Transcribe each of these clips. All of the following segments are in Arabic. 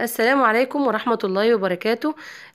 السلام عليكم ورحمة الله وبركاته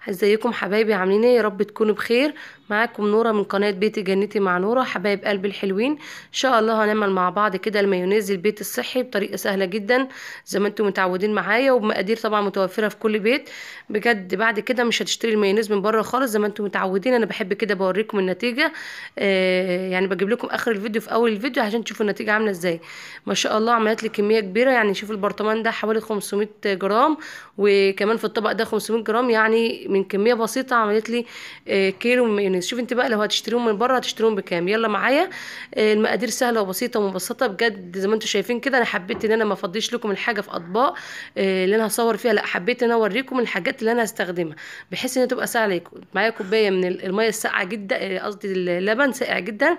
ازيكم حبايبي عاملين ايه يا رب تكونوا بخير معاكم نورة من قناة بيت جنتي مع نورة حبايب قلب الحلوين ان شاء الله هنعمل مع بعض كده المايونيز البيت الصحي بطريقة سهلة جدا زي ما انتم متعودين معايا وبمقادير طبعا متوفرة في كل بيت بجد بعد كده مش هتشتري المايونيز من بره خالص زي ما انتم متعودين انا بحب كده بوريكم النتيجة آه يعني بجيب لكم اخر الفيديو في اول الفيديو عشان تشوفوا النتيجة عاملة ازاي ما شاء الله عملت لي كمية كبيرة يعني شوفوا البرطمان ده حوالي 500 جرام وكمان في الطبق ده 500 جرام يعني من كميه بسيطه عملت لي آه، كيلو مايونيز شوف انت بقى لو هتشتريهم من بره هتشتريهم بكام يلا معايا آه، المقادير سهله وبسيطه ومبسطه بجد زي ما انتم شايفين كده انا حبيت ان انا ما افضيش لكم الحاجه في اطباق آه، اللي انا هصور فيها لا حبيت ان اوريكم الحاجات اللي انا هستخدمها بحيث ان تبقى سهله عليكم معايا كوبايه من الميه الساقعه جدا قصدي اللبن ساقع جدا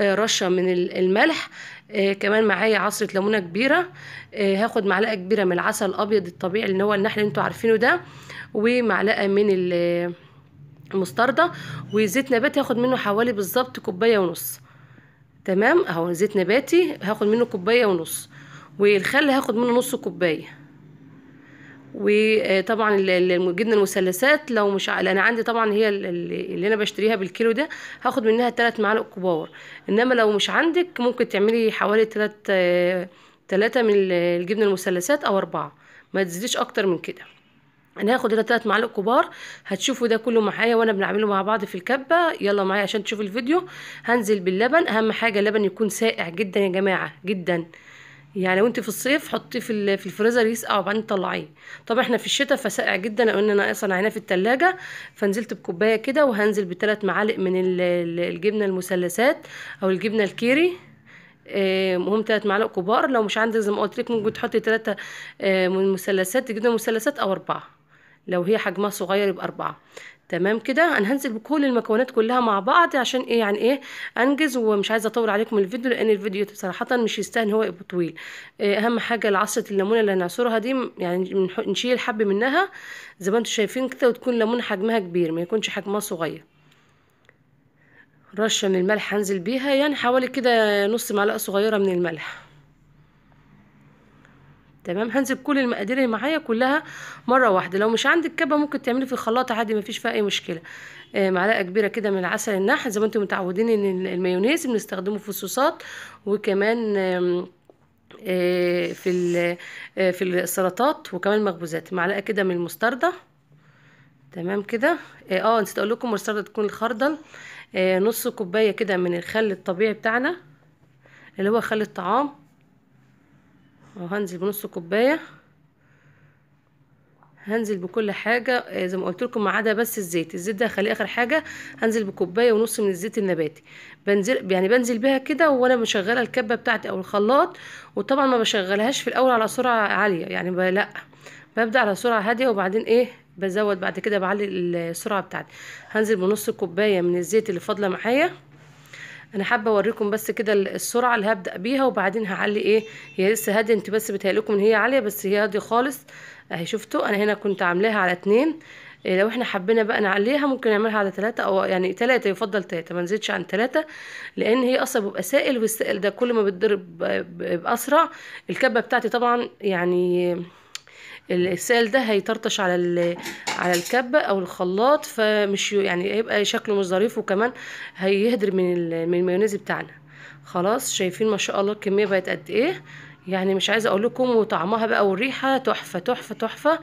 رشه من الملح آه كمان معايا عصره ليمونه كبيره آه هاخد معلقه كبيره من العسل الابيض الطبيعي اللي هو النحل اللي انتوا عارفينه ده ومعلقه من المستردة وزيت نباتي هاخد منه حوالي بالظبط كوبايه ونص تمام اهو زيت نباتي هاخد منه كوبايه ونص والخل هاخد منه نص كوبايه وطبعا الجبنه المثلثات لو مش انا عندي طبعا هي اللي انا بشتريها بالكيلو ده هاخد منها 3 معالق كبار انما لو مش عندك ممكن تعملي حوالي 3 3 من الجبنه المثلثات او 4 ما تزيديش اكتر من كده انا هاخد هنا 3 معالق كبار هتشوفوا ده كله معايا وانا بنعمله مع بعض في الكبه يلا معايا عشان تشوفوا الفيديو هنزل باللبن اهم حاجه اللبن يكون سائع جدا يا جماعه جدا يعني وانت في الصيف حطيه في في الفريزر يسقع وبعدين طلعيه طب احنا في الشتاء فسقع جدا او ان انا صنعناه في التلاجة فنزلت بكوبايه كده وهنزل بثلاث معالق من الجبنه المثلثات او الجبنه الكيري مهم آه، ثلاث معالق كبار لو مش عندك زي ما قلت لك ممكن تحطي ثلاثه آه، من المثلثات جبنه مثلثات او اربعه لو هي حجمها صغير يبقى اربعه تمام كده انا هنزل بكل المكونات كلها مع بعض عشان ايه يعني ايه انجز ومش عايزه اطول عليكم الفيديو لان الفيديو بصراحه مش يستاهل هو يبقى طويل إيه، اهم حاجه العصره الليمونه اللي هنعصرها دي يعني نشيل حب منها زي ما انتم شايفين كده وتكون ليمون حجمها كبير ما يكونش حجمها صغير رشه من الملح هنزل بيها يعني حوالي كده نص معلقه صغيره من الملح تمام هنزل كل المقادير اللي معايا كلها مره واحده لو مش عندك كبه ممكن تعملي في الخلاط عادي مفيش فيها اي مشكله آه معلقه كبيره كده من العسل النحل زي ما انتم متعودين ان المايونيز بنستخدمه في الصوصات وكمان آه في آه في السلطات وكمان المخبوزات معلقه كده من المستردة تمام كده اه, آه، نسيت اقول لكم المستردة تكون الخردل آه نص كوبايه كده من الخل الطبيعي بتاعنا اللي هو خل الطعام وهنزل بنص كوبايه هنزل بكل حاجه آه، زي ما قلت لكم ما عدا بس الزيت الزيت ده هخليه اخر حاجه هنزل بكوبايه ونص من الزيت النباتي بنزل يعني بنزل بيها كده وانا مشغله الكبه بتاعتي او الخلاط وطبعا ما بشغلهاش في الاول على سرعه عاليه يعني لا ببدا على سرعه هاديه وبعدين ايه بزود بعد كده بعلي السرعه بتاعتي هنزل بنص كوبايه من الزيت اللي فاضله معايا انا حابه اوريكم بس كده السرعه اللي هبدا بيها وبعدين هعلي ايه هي لسه هاديه انت بس بتهيأ لكم ان هي عاليه بس هي هاديه خالص اهي شفتوا انا هنا كنت عاملاها على اتنين إيه، لو احنا حبينا بقى نعليها ممكن نعملها على تلاتة او يعني تلاتة يفضل تلاتة ما نزيدش عن تلاتة لان هي اصلا بيبقى سائل والسائل ده كل ما بتضرب باسرع الكبه بتاعتي طبعا يعني السائل ده هيطرطش على على الكبه او الخلاط فمش يعني هيبقى شكله مش ظريف وكمان هيهدر من من المايونيز بتاعنا خلاص شايفين ما شاء الله الكميه بقت قد ايه يعني مش عايزه اقول لكم وطعمها بقى والريحه تحفه تحفه تحفه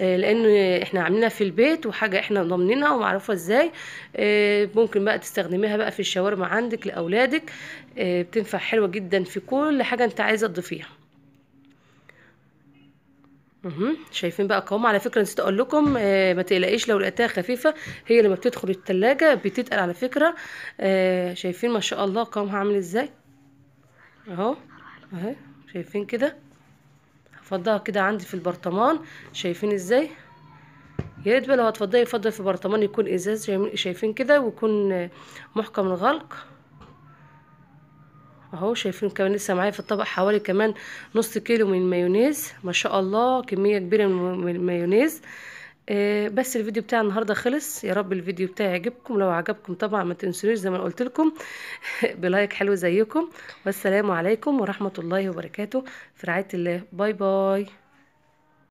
آه، لان احنا عاملينها في البيت وحاجه احنا ضامنينها ومعروفه ازاي آه، ممكن بقى تستخدميها بقى في الشاورما عندك لاولادك آه، بتنفع حلوه جدا في كل حاجه انت عايزه تضيفيها شايفين بقى قوام على فكرة نسيت أقول لكم آه، ما تقلقيش لو لقيتها خفيفة، هي لمّا بتدخل التلاجة بتتقل على فكرة، آه، شايفين ما شاء الله قوامها عامل إزاي، أهو، أهي شايفين كده، هفضها كده عندي في البرطمان، شايفين إزاي، يا ريت بقى لو هتفضّيه يُفضّل في برطمان يكون إزاز شايفين كده ويكون آه، محكم الغلق. اهو شايفين كمان لسه معايا في الطبق حوالي كمان نص كيلو من المايونيز ما شاء الله كميه كبيره من المايونيز آه، بس الفيديو بتاع النهارده خلص يا رب الفيديو بتاعي يعجبكم لو عجبكم طبعا ما تنسونيش زي ما قلت لكم بلايك حلو زيكم والسلام عليكم ورحمه الله وبركاته في رعايه الله باي باي